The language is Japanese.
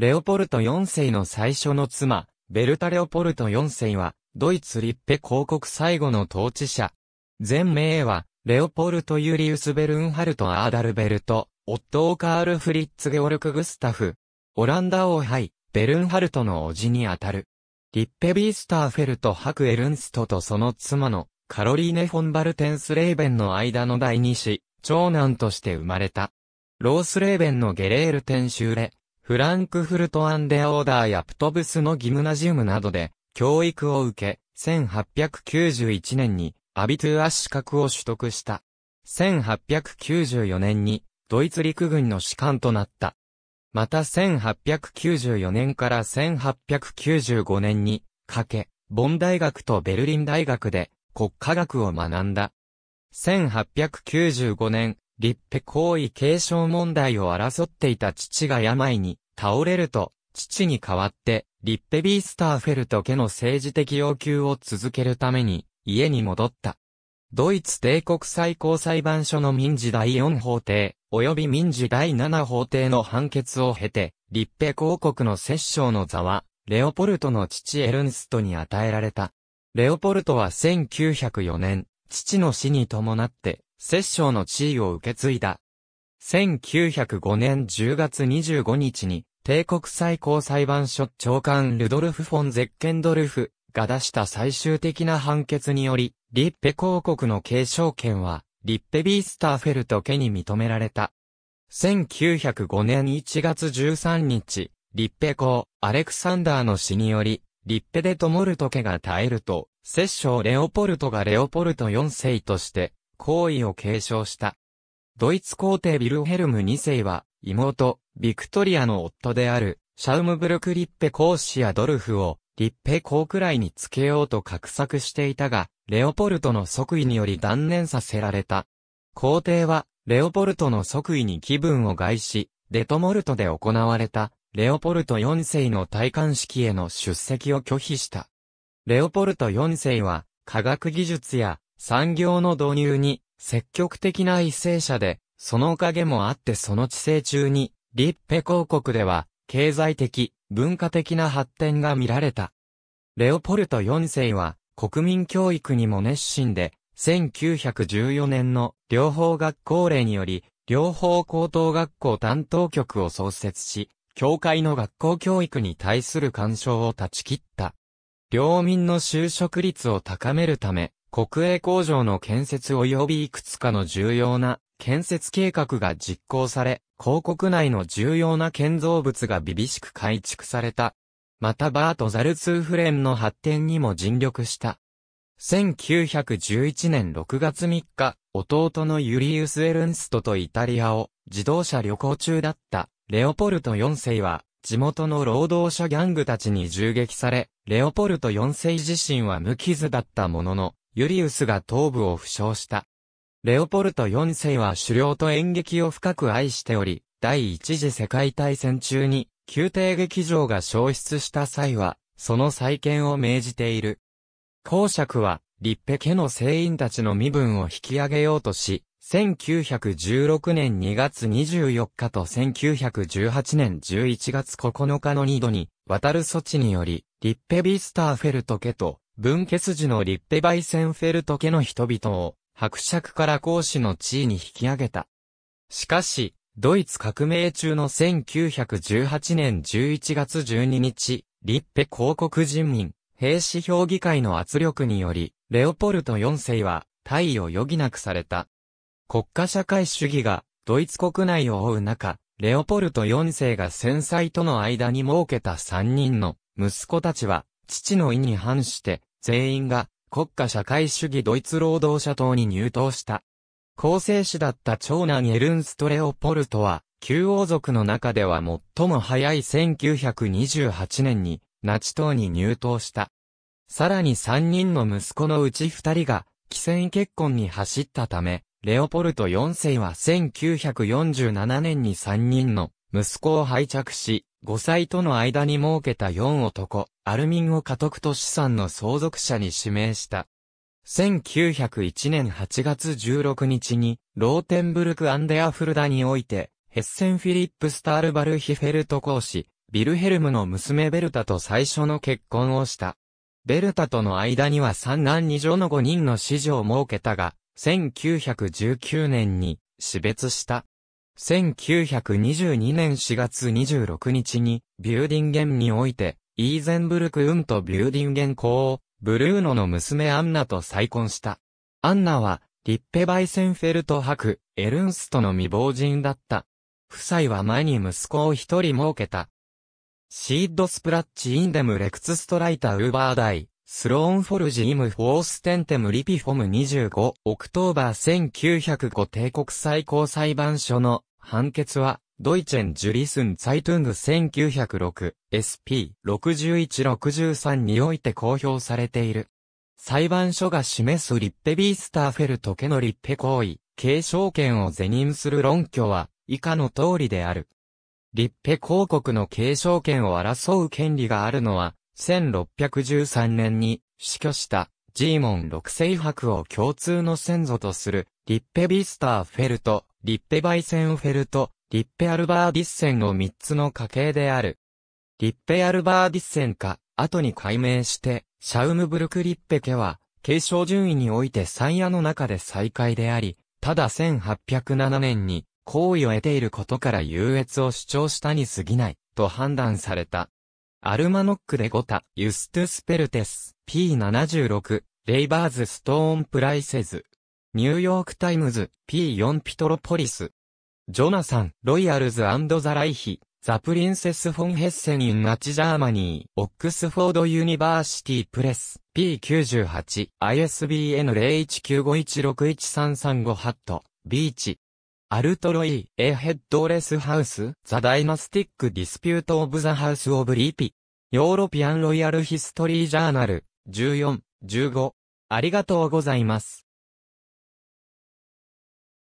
レオポルト4世の最初の妻、ベルタ・レオポルト4世は、ドイツリッペ公国最後の統治者。前名は、レオポルト・ユリウス・ベルンハルト・アーダルベルト、オッカール・フリッツ・ゲオルク・グスタフ。オランダ王杯、ベルンハルトの叔父にあたる。リッペ・ビースターフェルト・ハク・エルンストとその妻の、カロリーネ・フォン・バルテンス・レーベンの間の第二子、長男として生まれた。ロース・レーベンのゲレール・テン・シューレ、フランクフルトアンデオーダーやプトブスのギムナジウムなどで、教育を受け、1891年にアビトゥア資格を取得した。1894年にドイツ陸軍の士官となった。また1894年から1895年にかけ、ボン大学とベルリン大学で国家学を学んだ。1895年、立派皇位継承問題を争っていた父が病に倒れると、父に代わって、立派ビースターフェルト家の政治的要求を続けるために、家に戻った。ドイツ帝国最高裁判所の民事第4法廷、及び民事第7法廷の判決を経て、立平公国の摂政の座は、レオポルトの父エルンストに与えられた。レオポルトは1904年、父の死に伴って、摂政の地位を受け継いだ。1905年10月25日に、帝国最高裁判所長官ルドルフ・フォン・ゼッケンドルフが出した最終的な判決により、リッペ公国の継承権は、リッペビースターフェルト家に認められた。1905年1月13日、リッペ公、アレクサンダーの死により、リッペでトモルト家が耐えると、摂政レオポルトがレオポルト4世として、皇位を継承した。ドイツ皇帝ビルヘルム2世は、妹、ビクトリアの夫である、シャウムブルク・リッペ公子やドルフを、リッペ公くらいにつけようと画策していたが、レオポルトの即位により断念させられた。皇帝は、レオポルトの即位に気分を害し、デトモルトで行われた、レオポルト4世の戴冠式への出席を拒否した。レオポルト4世は、科学技術や産業の導入に積極的な為政者で、そのおかげもあってその治世中に、リッペ公国では、経済的、文化的な発展が見られた。レオポルト4世は、国民教育にも熱心で、1914年の両方学校令により、両方高等学校担当局を創設し、教会の学校教育に対する干渉を断ち切った。領民の就職率を高めるため、国営工場の建設及びいくつかの重要な建設計画が実行され、広告内の重要な建造物が厳しく改築された。またバート・ザルツーフレンの発展にも尽力した。1911年6月3日、弟のユリウス・エルンストとイタリアを自動車旅行中だったレオポルト4世は地元の労働者ギャングたちに銃撃され、レオポルト4世自身は無傷だったものの、ユリウスが頭部を負傷した。レオポルト4世は狩猟と演劇を深く愛しており、第一次世界大戦中に、宮廷劇場が消失した際は、その再建を命じている。公爵は、立ペ家の聖員たちの身分を引き上げようとし、1916年2月24日と1918年11月9日の2度に、渡る措置により、リッペビスターフェルト家と、分家時のリッペバイセンフェルト家の人々を、伯爵から公使の地位に引き上げた。しかし、ドイツ革命中の1918年11月12日、リッペ広告人民、兵士評議会の圧力により、レオポルト4世は、退位を余儀なくされた。国家社会主義が、ドイツ国内を追う中、レオポルト4世が戦災との間に設けた3人の息子たちは、父の意に反して、全員が国家社会主義ドイツ労働者党に入党した。厚生士だった長男エルンストレオポルトは、旧王族の中では最も早い1928年に、ナチ党に入党した。さらに3人の息子のうち2人が、既戦結婚に走ったため、レオポルト4世は1947年に3人の息子を拝着し、5歳との間に設けた4男、アルミンを家督と資産の相続者に指名した。1901年8月16日に、ローテンブルク・アンデアフルダにおいて、ヘッセン・フィリップ・スタールバルヒフェルト公師。ビルヘルムの娘ベルタと最初の結婚をした。ベルタとの間には三男二女の5人の子女を設けたが、1919年に死別した。1922年4月26日に、ビューディンゲンにおいて、イーゼンブルク・ウンとビューディンゲン公を、ブルーノの娘アンナと再婚した。アンナは、リッペ・バイセンフェルトク・エルンストの未亡人だった。夫妻は前に息子を一人設けた。シード・スプラッチ・インデム・レクツ・ストライタ・ーウーバー・ダイ、スローンフォルジイムフォーステンテムリピフォム25オクトーバー1905帝国最高裁判所の判決はドイチェン・ジュリスン・ツァイトゥング1906 SP6163 において公表されている。裁判所が示すリッペビースターフェルト家のリッペ行為、継承権を是認する論拠は以下の通りである。リッペ公国の継承権を争う権利があるのは、1613年に死去したジーモン六世伯を共通の先祖とするリッペビスターフェルト、リッペバイセンフェルト、リッペアルバーディッセンの3つの家系である。リッペアルバーディッセンか、後に改名して、シャウムブルクリッペ家は、継承順位において三夜の中で最下位であり、ただ1807年に、好意を得ていることから優越を主張したに過ぎない、と判断された。アルマノックでゴタ、ユストゥスペルテス、P76、レイバーズストーンプライセズ。ニューヨークタイムズ、P4 ピトロポリス。ジョナサン、ロイヤルズザライヒ、ザプリンセス・フォン・ヘッセン・イン・ナチ・ジャーマニー、オックスフォード・ユニバーシティ・プレス、P98、ISBN 0195161335ハット、ビーチ。アルトロイー、エヘッドレスハウス、ザ・ダイナスティック・ディスピュート・オブ・ザ・ハウス・オブ・リーピ。ヨーロピアン・ロイヤル・ヒストリー・ジャーナル、14、15。ありがとうございます。